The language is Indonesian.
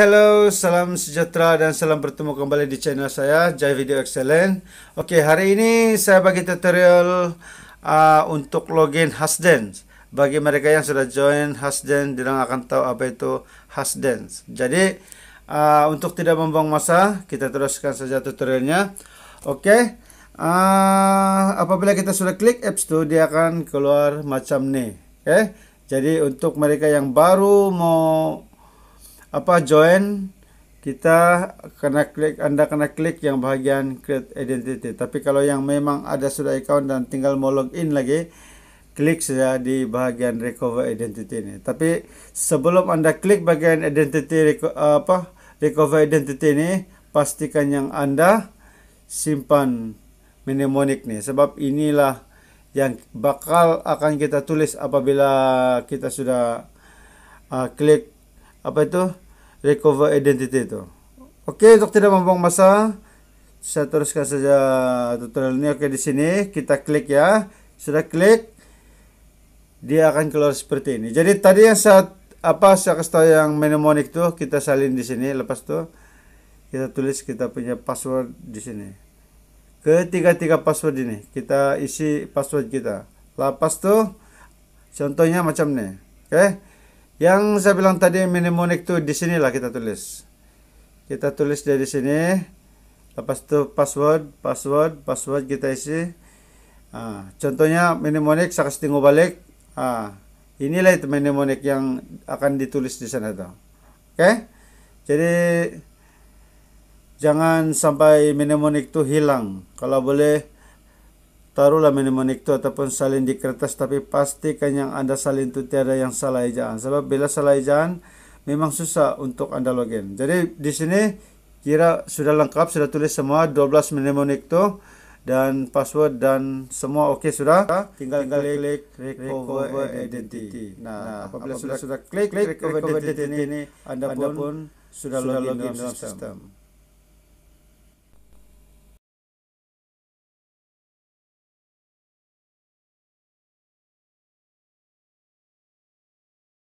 hello, salam sejahtera dan salam bertemu kembali di channel saya Jai Video Excellent. Oke, hari ini saya bagi tutorial uh, untuk login Hasdance. Bagi mereka yang sudah join Hasdance, tidak akan tahu apa itu Hasdance. Jadi, uh, untuk tidak membuang masa, kita teruskan saja tutorialnya. Oke. Uh, apabila kita sudah klik App Store, dia akan keluar macam nih. Oke. Jadi, untuk mereka yang baru mau apa join kita kena klik Anda kena klik yang bagian create identity. Tapi kalau yang memang ada sudah account dan tinggal mau login lagi klik saja di bagian recover identity ini. Tapi sebelum Anda klik bagian identity apa recover identity ini pastikan yang Anda simpan mnemonic nih sebab inilah yang bakal akan kita tulis apabila kita sudah uh, klik apa itu recover identity itu oke untuk tidak membuang masa saya teruskan saja tutorial ini oke di sini kita klik ya sudah klik dia akan keluar seperti ini jadi tadi yang saat apa saya kasih tahu yang mnemonic tuh kita salin di sini lepas tuh kita tulis kita punya password di sini ketiga-tiga password ini kita isi password kita lepas tuh contohnya macam nih oke okay? Yang saya bilang tadi mnemonic itu di sinilah kita tulis. Kita tulis dari sini. Lepas tu password, password, password kita isi. Ah, contohnya mnemonic saya kasih tengok balik. Ah, inilah itu mnemonic yang akan ditulis di sana tuh. Oke? Okay? Jadi jangan sampai mnemonic itu hilang. Kalau boleh Taruhlah menu itu ataupun salin di kertas tapi pastikan yang anda salin itu tiada yang salah ejaan. Sebab bila salah ejaan memang susah untuk anda login. Jadi di sini kira sudah lengkap sudah tulis semua 12 minimum itu dan password dan semua oke okay sudah tinggal, tinggal klik recover, recover identity. identity. Nah, nah apabila, apabila sudah sudah klik, klik recover identity, identity ini anda, anda pun, sudah login, login dalam sistem.